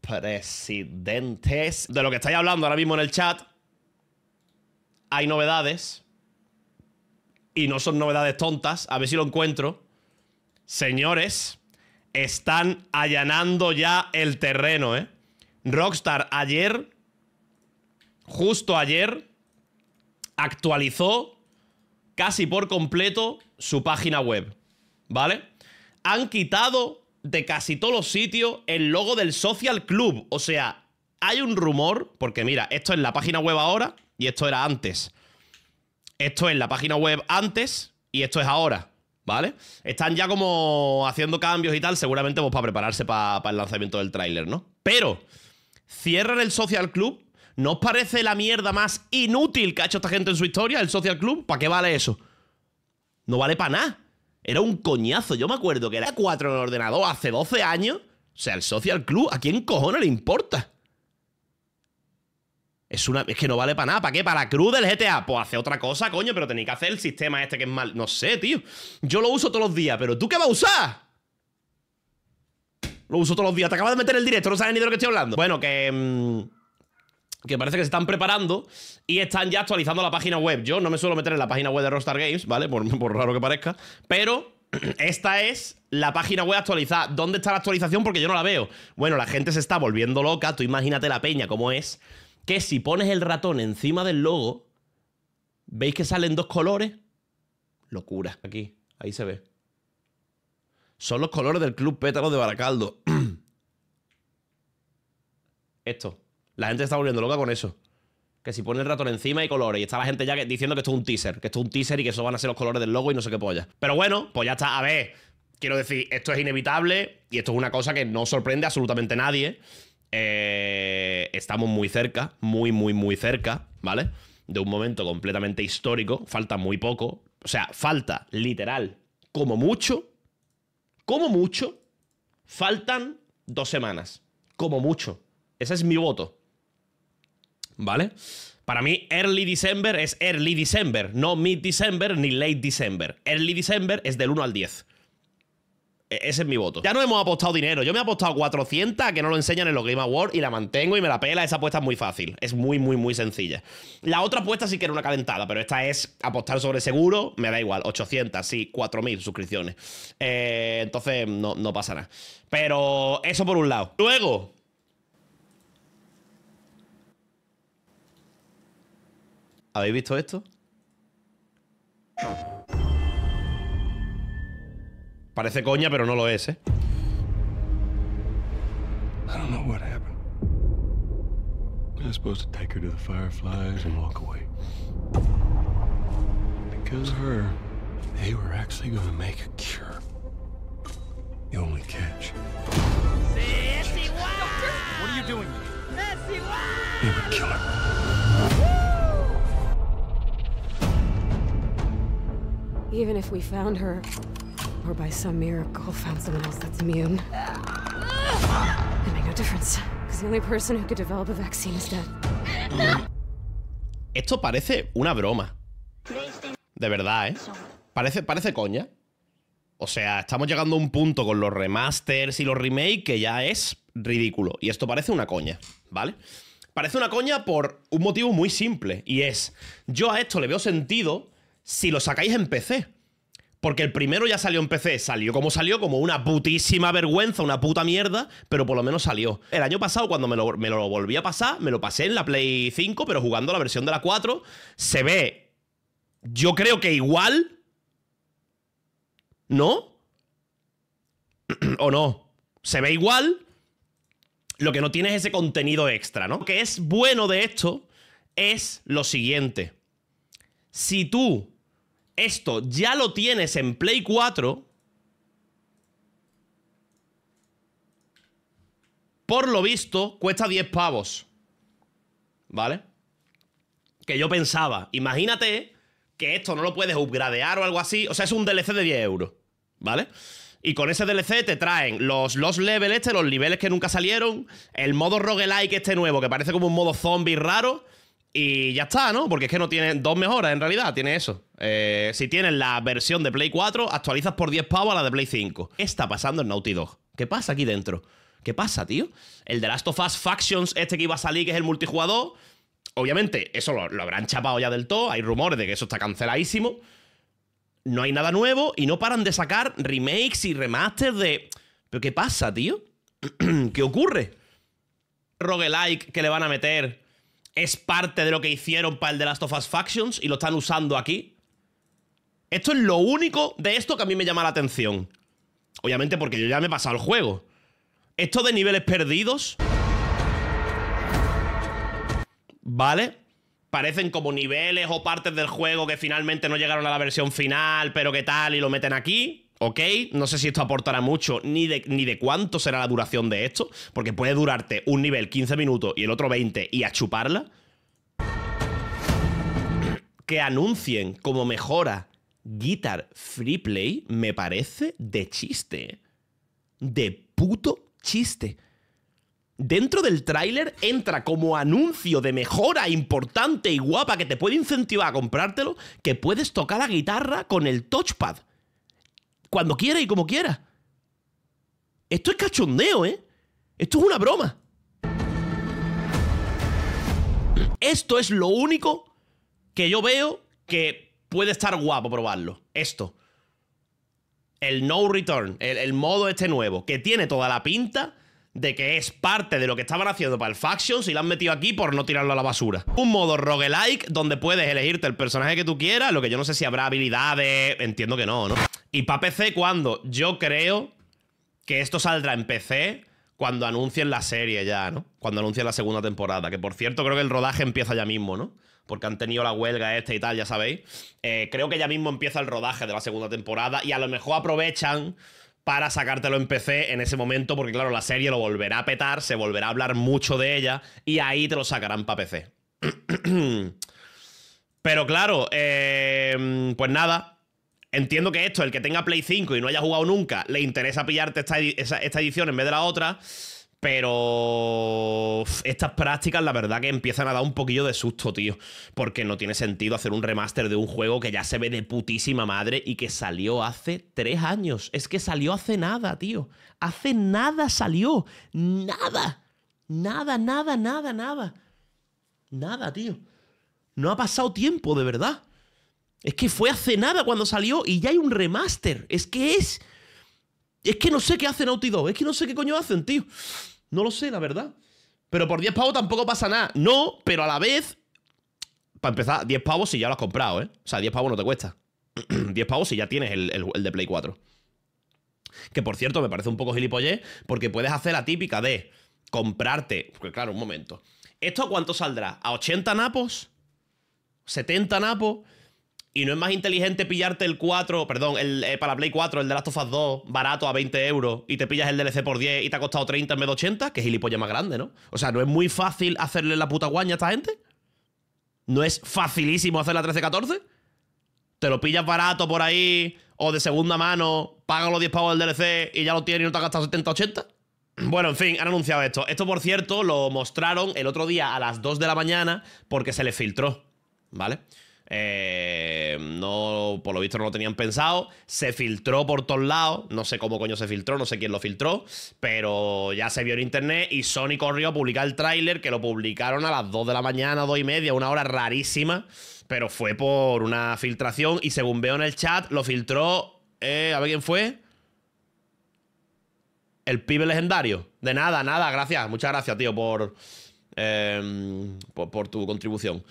presidentes. De lo que estáis hablando ahora mismo en el chat, hay novedades. Y no son novedades tontas. A ver si lo encuentro. Señores, están allanando ya el terreno, ¿eh? Rockstar ayer, justo ayer, actualizó casi por completo su página web, ¿vale? han quitado de casi todos los sitios el logo del Social Club. O sea, hay un rumor, porque mira, esto es la página web ahora y esto era antes. Esto es la página web antes y esto es ahora, ¿vale? Están ya como haciendo cambios y tal, seguramente pues para prepararse para, para el lanzamiento del tráiler, ¿no? Pero, cierran el Social Club. ¿No os parece la mierda más inútil que ha hecho esta gente en su historia, el Social Club? ¿Para qué vale eso? No vale para nada. Era un coñazo. Yo me acuerdo que era 4 en el ordenador hace 12 años. O sea, el Social Club, ¿a quién cojones le importa? Es, una, es que no vale para nada. ¿Para qué? ¿Para la cruz del GTA? Pues hace otra cosa, coño, pero tenéis que hacer el sistema este que es mal. No sé, tío. Yo lo uso todos los días, pero ¿tú qué vas a usar? Lo uso todos los días. Te acabas de meter el directo, no sabes ni de lo que estoy hablando. Bueno, que. Mm, que parece que se están preparando y están ya actualizando la página web. Yo no me suelo meter en la página web de Rockstar Games, ¿vale? Por, raro que parezca. Pero esta es la página web actualizada. ¿Dónde está la actualización? Porque yo no la veo. Bueno, la gente se está volviendo loca. Tú imagínate la peña como es. Que si pones el ratón encima del logo, ¿veis que salen dos colores? Locura. Aquí, ahí se ve. Son los colores del Club Pétalo de Baracaldo. Esto. La gente está volviendo loca con eso. Que si pone el ratón encima y colores. Y está la gente ya diciendo que esto es un teaser. Que esto es un teaser y que eso van a ser los colores del logo y no sé qué polla. Pero bueno, pues ya está. A ver, quiero decir, esto es inevitable y esto es una cosa que no sorprende a absolutamente nadie. Eh, estamos muy cerca, muy, muy, muy cerca, ¿vale? De un momento completamente histórico. Falta muy poco. O sea, falta literal, como mucho, como mucho, faltan dos semanas. Como mucho. Ese es mi voto. ¿vale? Para mí, early December es early December, no mid December ni late December. Early December es del 1 al 10. E, ese es mi voto. Ya no hemos apostado dinero. Yo me he apostado 400 que no lo enseñan en los Game Awards y la mantengo y me la pela. Esa apuesta es muy fácil. Es muy, muy, muy sencilla. La otra apuesta sí que era una calentada, pero esta es apostar sobre seguro. Me da igual. 800, sí, 4.000 suscripciones. Eh, entonces no, no pasa nada. Pero eso por un lado. Luego, ¿Habéis visto esto? Parece coña, pero no lo es, ¿eh? I don't know what happened. I was supposed to take her to the fireflies and walk away. Because of her, they were actually going to make a cure. The only catch. What are you doing? They would kill her. Esto parece una broma. De verdad, ¿eh? Parece, parece coña. O sea, estamos llegando a un punto con los remasters y los remakes que ya es ridículo. Y esto parece una coña, ¿vale? Parece una coña por un motivo muy simple. Y es, yo a esto le veo sentido si lo sacáis en PC. Porque el primero ya salió en PC, salió como salió, como una putísima vergüenza, una puta mierda, pero por lo menos salió. El año pasado, cuando me lo, volví a pasar, me lo pasé en la Play 5, pero jugando la versión de la 4, se ve, yo creo que igual, ¿no? ¿O no? Se ve igual, lo que no tiene es ese contenido extra, ¿no? Lo que es bueno de esto es lo siguiente. Si tú esto ya lo tienes en Play 4, por lo visto cuesta 10 pavos. ¿Vale? Que yo pensaba, imagínate que esto no lo puedes upgradear o algo así. O sea, es un DLC de 10 euros. ¿Vale? Y con ese DLC te traen los, los levels este, los niveles que nunca salieron, el modo roguelike este nuevo, que parece como un modo zombie raro, y ya está, ¿no? Porque es que no tiene dos mejoras en realidad, tiene eso. Eh, si tienes la versión de Play 4, actualizas por 10 pavos a la de Play 5. ¿Qué está pasando en Naughty Dog? ¿Qué pasa aquí dentro? ¿Qué pasa, tío? El de Last of Us Factions, este que iba a salir, que es el multijugador. Obviamente, eso lo, lo habrán chapado ya del todo. Hay rumores de que eso está canceladísimo. No hay nada nuevo y no paran de sacar remakes y remasters de. ¿Pero qué pasa, tío? ¿Qué ocurre? Roguelike que le van a meter es parte de lo que hicieron para el The Last of Us Factions y lo están usando aquí. Esto es lo único de esto que a mí me llama la atención. Obviamente porque yo ya me he pasado el juego. Esto de niveles perdidos... ¿Vale? Parecen como niveles o partes del juego que finalmente no llegaron a la versión final, pero que tal, y lo meten aquí. ¿ok? No sé si esto aportará mucho, ni de, ni de cuánto será la duración de esto, porque puede durarte un nivel 15 minutos y el otro 20 y a chuparla. Que anuncien como mejora Guitar Free Play me parece de chiste. ¿eh? De puto chiste. Dentro del tráiler entra como anuncio de mejora importante y guapa que te puede incentivar a comprártelo, que puedes tocar la guitarra con el touchpad cuando quiera y como quiera. Esto es cachondeo, ¿eh? Esto es una broma. Esto es lo único que yo veo que puede estar guapo probarlo. Esto. El no return, el, modo este nuevo, que tiene toda la pinta de que es parte de lo que estaban haciendo para el Factions y lo han metido aquí por no tirarlo a la basura. Un modo roguelike donde puedes elegirte el personaje que tú quieras, lo que yo no sé si habrá habilidades, entiendo que no, ¿no? ¿Y para PC cuándo? Yo creo que esto saldrá en PC cuando anuncien la serie ya, ¿no? Cuando anuncien la segunda temporada. Que por cierto, creo que el rodaje empieza ya mismo, ¿no? Porque han tenido la huelga esta y tal, ya sabéis. Eh, creo que ya mismo empieza el rodaje de la segunda temporada y a lo mejor aprovechan para sacártelo en PC en ese momento, porque claro, la serie lo volverá a petar, se volverá a hablar mucho de ella y ahí te lo sacarán para PC. Pero claro, eh, pues nada, Entiendo que esto, el que tenga Play 5 y no haya jugado nunca, le interesa pillarte esta, edición en vez de la otra. Pero estas prácticas, la verdad, que empiezan a dar un poquillo de susto, tío. Porque no tiene sentido hacer un remaster de un juego que ya se ve de putísima madre y que salió hace tres años. Es que salió hace nada, tío. Hace nada salió. Nada. Nada, nada, nada, nada. Nada, tío. No ha pasado tiempo, de verdad. Es que fue hace nada cuando salió y ya hay un remaster. Es que es. Es que no sé qué hacen Naughty Dog. Es que no sé qué coño hacen, tío. No lo sé, la verdad. Pero por 10 pavos tampoco pasa nada. No, pero a la vez. Para empezar, 10 pavos si ya lo has comprado, ¿eh? O sea, 10 pavos no te cuesta. 10 pavos si ya tienes el, de Play 4. Que por cierto, me parece un poco gilipollé. porque puedes hacer la típica de comprarte. Porque claro, un momento. ¿Esto a cuánto saldrá? ¿A 80 napos? ¿70 napos? Y no es más inteligente pillarte el 4, perdón, el, eh, para Play 4, el de Last of Us 2, barato a 20 euros, y te pillas el DLC por 10 y te ha costado 30 en vez de 80, que es gilipollas más grande, ¿no? O sea, ¿no es muy fácil hacerle la puta guaña a esta gente? ¿No es facilísimo hacer la 13-14? Te lo pillas barato por ahí, o de segunda mano, pagas los 10 pavos del DLC y ya lo tienes y no te has gastado 70-80? Bueno, en fin, han anunciado esto. Esto, por cierto, lo mostraron el otro día a las 2 de la mañana porque se le filtró, ¿vale? vale eh, no, por lo visto no lo tenían pensado. Se filtró por todos lados. No sé cómo coño se filtró, no sé quién lo filtró. Pero ya se vio en internet y Sony corrió a publicar el tráiler que lo publicaron a las 2 de la mañana, 2 y media, una hora rarísima. Pero fue por una filtración y según veo en el chat, lo filtró... Eh, a ver quién fue. El pibe legendario. De nada, nada, gracias. Muchas gracias, tío, por, em, por tu contribución.